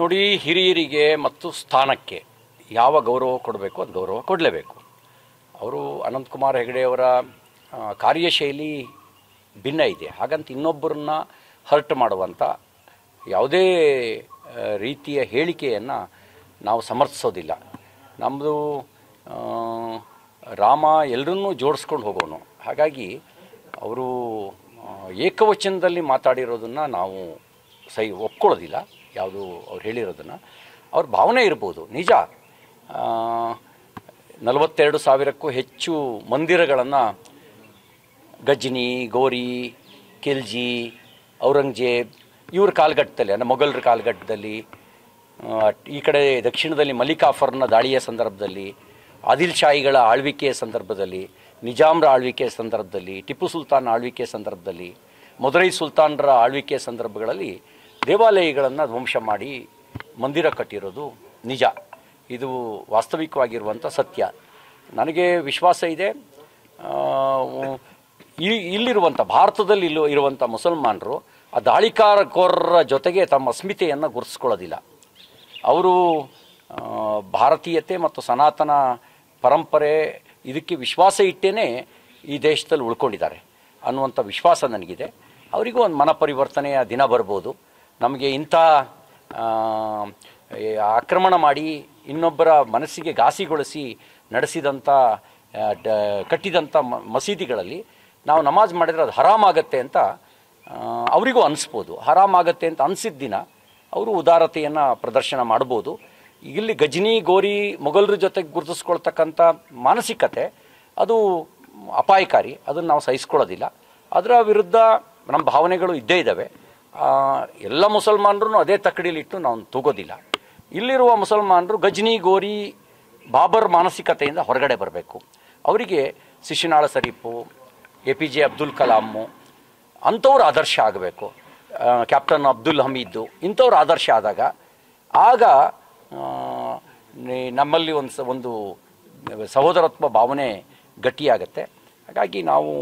ನೋಡಿ ಹಿರಿಯರಿಗೆ ಮತ್ತು ಸ್ಥಾನಕ್ಕೆ ಯಾವ ಗೌರವ ಕೊಡಬೇಕು ಅದು ಗೌರವ ಕೊಡಲೇಬೇಕು ಅವರು ಅನಂತಕುಮಾರ್ ಹೆಗಡೆಯವರ ಕಾರ್ಯಶೈಲಿ ಭಿನ್ನ ಇದೆ ಹಾಗಂತ ಇನ್ನೊಬ್ಬರನ್ನ ಹರ್ಟ್ ಮಾಡುವಂಥ ಯಾವುದೇ ರೀತಿಯ ಹೇಳಿಕೆಯನ್ನು ನಾವು ಸಮರ್ಥಿಸೋದಿಲ್ಲ ನಮ್ಮದು ರಾಮ ಎಲ್ಲರನ್ನೂ ಜೋಡಿಸ್ಕೊಂಡು ಹೋಗೋನು ಹಾಗಾಗಿ ಅವರು ಏಕವಚನದಲ್ಲಿ ಮಾತಾಡಿರೋದನ್ನು ನಾವು ಸೈ ಒಪ್ಕೊಳ್ಳೋದಿಲ್ಲ ಯಾವುದು ಅವ್ರು ಹೇಳಿರೋದನ್ನು ಅವ್ರ ಭಾವನೆ ಇರ್ಬೋದು ನಿಜ ನಲವತ್ತೆರಡು ಸಾವಿರಕ್ಕೂ ಹೆಚ್ಚು ಮಂದಿರಗಳನ್ನು ಗಜ್ನಿ ಗೋರಿ ಖಿಲ್ಜಿ ಔರಂಗಜೇಬ್ ಇವ್ರ ಕಾಲಘಟ್ಟದಲ್ಲಿ ಅಂದರೆ ಮೊಘಲರ ಕಾಲಘಟ್ಟದಲ್ಲಿ ಈ ಕಡೆ ದಕ್ಷಿಣದಲ್ಲಿ ಮಲ್ಲಿಕಾಫರ್ನ ದಾಳಿಯ ಸಂದರ್ಭದಲ್ಲಿ ಆದಿಲ್ ಶಾಹಿಗಳ ಆಳ್ವಿಕೆಯ ಸಂದರ್ಭದಲ್ಲಿ ನಿಜಾಮ್ರ ಆಳ್ವಿಕೆಯ ಸಂದರ್ಭದಲ್ಲಿ ಟಿಪ್ಪು ಸುಲ್ತಾನ್ ಆಳ್ವಿಕೆಯ ಸಂದರ್ಭದಲ್ಲಿ ಮದುರೈ ಸುಲ್ತಾನರ ಆಳ್ವಿಕೆಯ ಸಂದರ್ಭಗಳಲ್ಲಿ ದೇವಾಲಯಗಳನ್ನು ಧ್ವಂಸ ಮಾಡಿ ಮಂದಿರ ಕಟ್ಟಿರೋದು ನಿಜ ಇದು ವಾಸ್ತವಿಕವಾಗಿರುವಂಥ ಸತ್ಯ ನನಗೆ ವಿಶ್ವಾಸ ಇದೆ ಇಲ್ಲಿರುವಂಥ ಭಾರತದಲ್ಲಿ ಇಲ್ಲೋ ಇರುವಂಥ ಮುಸಲ್ಮಾನರು ಆ ದಾಳಿಕಾರಕೋರರ ಜೊತೆಗೆ ತಮ್ಮ ಅಸ್ಮಿತೆಯನ್ನು ಗುರುತಿಸ್ಕೊಳ್ಳೋದಿಲ್ಲ ಅವರು ಭಾರತೀಯತೆ ಮತ್ತು ಸನಾತನ ಪರಂಪರೆ ಇದಕ್ಕೆ ವಿಶ್ವಾಸ ಇಟ್ಟೇ ಈ ದೇಶದಲ್ಲಿ ಉಳ್ಕೊಂಡಿದ್ದಾರೆ ಅನ್ನುವಂಥ ವಿಶ್ವಾಸ ನನಗಿದೆ ಅವರಿಗೂ ಒಂದು ಮನ ಪರಿವರ್ತನೆಯ ದಿನ ಬರ್ಬೋದು ನಮಗೆ ಇಂಥ ಆಕ್ರಮಣ ಮಾಡಿ ಇನ್ನೊಬ್ಬರ ಮನಸ್ಸಿಗೆ ಘಾಸಿಗೊಳಿಸಿ ನಡೆಸಿದಂಥ ಕಟ್ಟಿದಂಥ ಮಸೀದಿಗಳಲ್ಲಿ ನಾವು ನಮಾಜ್ ಮಾಡಿದರೆ ಅದು ಹರಾಮಾಗತ್ತೆ ಅಂತ ಅವರಿಗೂ ಅನಿಸ್ಬೋದು ಹರಾಮಾಗತ್ತೆ ಅಂತ ಅನಿಸಿದ ದಿನ ಅವರು ಉದಾರತೆಯನ್ನು ಪ್ರದರ್ಶನ ಮಾಡ್ಬೋದು ಇಲ್ಲಿ ಗಜನಿ ಗೋರಿ ಮೊಘಲರ ಜೊತೆಗೆ ಗುರುತಿಸ್ಕೊಳ್ತಕ್ಕಂಥ ಮಾನಸಿಕತೆ ಅದು ಅಪಾಯಕಾರಿ ಅದನ್ನು ನಾವು ಸಹಿಸ್ಕೊಳ್ಳೋದಿಲ್ಲ ಅದರ ವಿರುದ್ಧ ನಮ್ಮ ಭಾವನೆಗಳು ಇದ್ದೇ ಇದ್ದಾವೆ ಎಲ್ಲ ಮುಸಲ್ಮಾನರು ಅದೇ ತಕ್ಕಡಿಲಿಟ್ಟು ನಾವು ತಗೋದಿಲ್ಲ ಇಲ್ಲಿರುವ ಮುಸಲ್ಮಾನರು ಗಜ್ನಿ ಗೋರಿ ಬಾಬರ್ ಮಾನಸಿಕತೆಯಿಂದ ಹೊರಗಡೆ ಬರಬೇಕು ಅವರಿಗೆ Shishunala Sharif A P J Abdul Kalam ಅಂಥವ್ರು ಆದರ್ಶ ಆಗಬೇಕು ಕ್ಯಾಪ್ಟನ್ ಅಬ್ದುಲ್ ಹಮೀದು ಇಂಥವ್ರು ಆದರ್ಶ ಆದಾಗ ಆಗ ನಮ್ಮಲ್ಲಿ ಒಂದು ಸ ಒಂದು ಸಹೋದರತ್ವ ಭಾವನೆ ಗಟ್ಟಿಯಾಗತ್ತೆ ಹಾಗಾಗಿ ನಾವು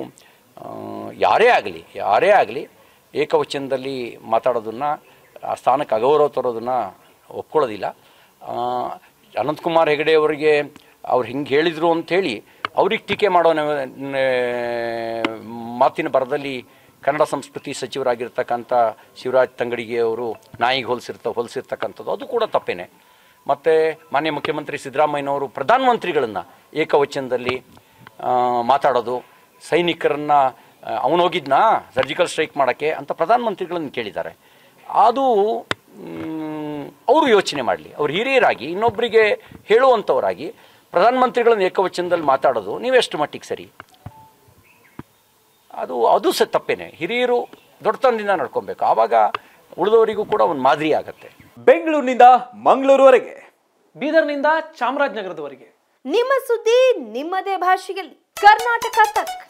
ಯಾರೇ ಆಗಲಿ ಯಾರೇ ಆಗಲಿ ಏಕವಚನದಲ್ಲಿ ಮಾತಾಡೋದನ್ನು ಆ ಸ್ಥಾನಕ್ಕೆ ಅಗೌರವ ತರೋದನ್ನು ಒಪ್ಕೊಳ್ಳೋದಿಲ್ಲ ಅನಂತಕುಮಾರ್ ಹೆಗಡೆ ಅವರಿಗೆ ಅವ್ರು ಹಿಂಗೆ ಹೇಳಿದರು ಅಂಥೇಳಿ ಅವ್ರಿಗೆ ಟೀಕೆ ಮಾಡೋ ಮಾತಿನ ಬರದಲ್ಲಿ ಕನ್ನಡ ಸಂಸ್ಕೃತಿ ಸಚಿವರಾಗಿರ್ತಕ್ಕಂಥ ಶಿವರಾಜ್ ತಂಗಡಿಗೆ ಅವರು ನಾಯಿಗೆ ಹೋಲಿಸಿರ್ತ ಹೋಲಿಸಿರ್ತಕ್ಕಂಥದ್ದು ಅದು ಕೂಡ ತಪ್ಪೇನೆ ಮತ್ತು ಮಾನ್ಯ ಮುಖ್ಯಮಂತ್ರಿ ಸಿದ್ದರಾಮಯ್ಯನವರು ಪ್ರಧಾನಮಂತ್ರಿಗಳನ್ನು ಏಕವಚನದಲ್ಲಿ ಮಾತಾಡೋದು ಸೈನಿಕರನ್ನು ಅವನು ಹೋಗಿದ್ನಾ ಸರ್ಜಿಕಲ್ ಸ್ಟ್ರೈಕ್ ಮಾಡೋಕ್ಕೆ ಅಂತ ಪ್ರಧಾನಮಂತ್ರಿಗಳನ್ನು ಕೇಳಿದ್ದಾರೆ ಅದು ಅವರು ಯೋಚನೆ ಮಾಡಲಿ ಅವರು ಹಿರಿಯರಾಗಿ ಇನ್ನೊಬ್ಬರಿಗೆ ಹೇಳುವಂಥವರಾಗಿ ಪ್ರಧಾನಮಂತ್ರಿಗಳನ್ನು ಏಕವಚನದಲ್ಲಿ ಮಾತಾಡೋದು ನೀವೆಷ್ಟು ಮಟ್ಟಿಗೆ ಸರಿ ಅದು ಅದು ಸ ತಪ್ಪೇನೆ ಹಿರಿಯರು ದೊಡ್ಡತನದಿಂದ ನಡ್ಕೊಬೇಕು ಆವಾಗ ಉಳಿದವರಿಗೂ ಕೂಡ ಒಂದು ಮಾದರಿ ಆಗತ್ತೆ ಬೆಂಗಳೂರಿನಿಂದ ಮಂಗಳೂರುವರೆಗೆ ಬೀದರ್ನಿಂದ ಚಾಮರಾಜನಗರದವರೆಗೆ ನಿಮ್ಮ ಸುದ್ದಿ ನಿಮ್ಮದೇ ಭಾಷೆಯಲ್ಲಿ ಕರ್ನಾಟಕ ತಕ್